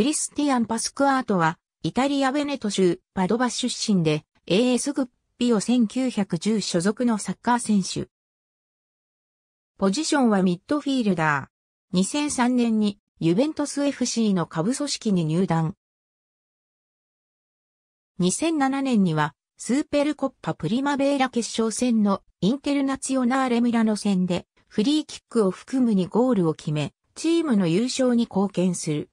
クリスティアン・パスクアートは、イタリア・ベネト州、パドバ出身で、AS グッピオ1910所属のサッカー選手。ポジションはミッドフィールダー。2003年に、ユベントス FC の下部組織に入団。2007年には、スーペルコッパプリマベーラ決勝戦のインテルナツヨナーレミラノ戦で、フリーキックを含むにゴールを決め、チームの優勝に貢献する。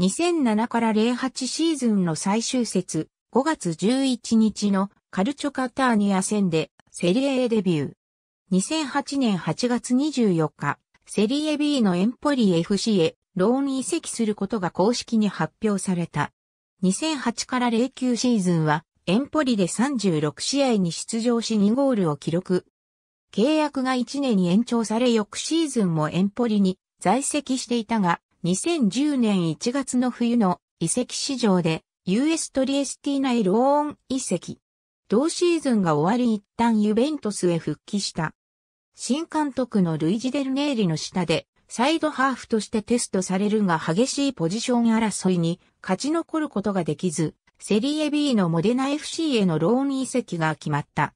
2007から08シーズンの最終節、5月11日のカルチョカターニア戦でセリエ A デビュー。2008年8月24日、セリエ B のエンポリ FC へローン移籍することが公式に発表された。2008から09シーズンはエンポリで36試合に出場し2ゴールを記録。契約が1年に延長され翌シーズンもエンポリに在籍していたが、2010年1月の冬の遺跡市場で US トリエスティーナイローン遺跡。同シーズンが終わり一旦ユベントスへ復帰した。新監督のルイジ・デルネーリの下で、サイドハーフとしてテストされるが激しいポジション争いに勝ち残ることができず、セリエ B のモデナ FC へのローン遺跡が決まった。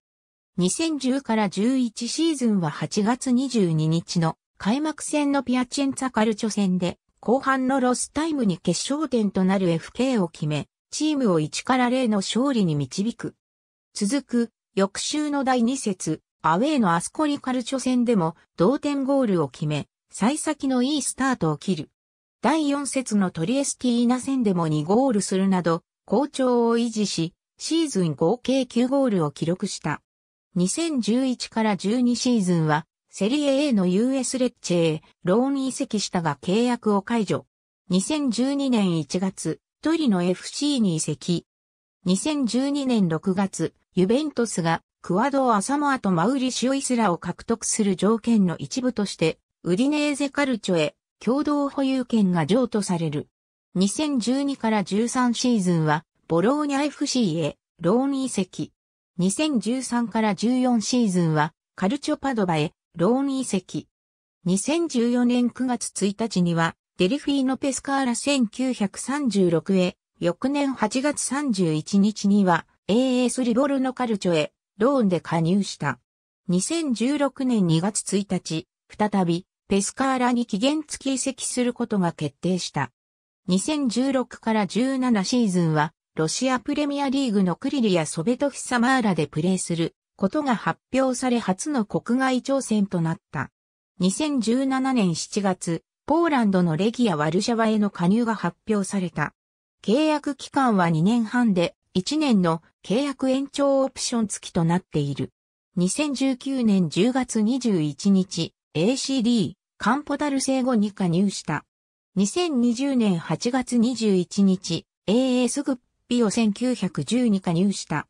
2010から11シーズンは8月22日の開幕戦のピアチェンツァカルチョ戦で後半のロスタイムに決勝点となる FK を決め、チームを1から0の勝利に導く。続く、翌週の第2節、アウェイのアスコリカルチョ戦でも同点ゴールを決め、幸先のいいスタートを切る。第4節のトリエスティーナ戦でも2ゴールするなど、好調を維持し、シーズン合計9ゴールを記録した。2011から12シーズンはセリエ A の US レッチェへローン移籍したが契約を解除。2012年1月、トリノ FC に移籍。2012年6月、ユベントスがクワド・アサモアとマウリシオ・イスラを獲得する条件の一部として、ウディネーゼ・カルチョへ共同保有権が譲渡される。2012から13シーズンは、ボローニャ FC へローン移籍。2013から14シーズンは、カルチョ・パドバへローン遺跡。2014年9月1日には、デリフィーノ・ペスカーラ1936へ、翌年8月31日には、AS リボルノカルチョへ、ローンで加入した。2016年2月1日、再び、ペスカーラに期限付き移籍することが決定した。2016から17シーズンは、ロシアプレミアリーグのクリリやソベトフサマーラでプレーすることが発表され初の国外挑戦となった。2017年7月、ポーランドのレギア・ワルシャワへの加入が発表された。契約期間は2年半で、1年の契約延長オプション付きとなっている。2019年10月21日、ACD、カンポダル生後に加入した。2020年8月21日、AS グッピを1910に加入した。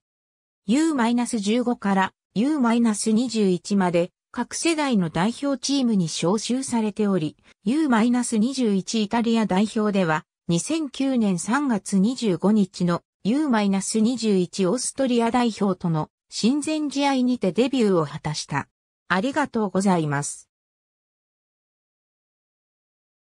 U-15 から U-21 まで各世代の代表チームに招集されており、U-21 イタリア代表では2009年3月25日の U-21 オーストリア代表との親善試合にてデビューを果たした。ありがとうございます。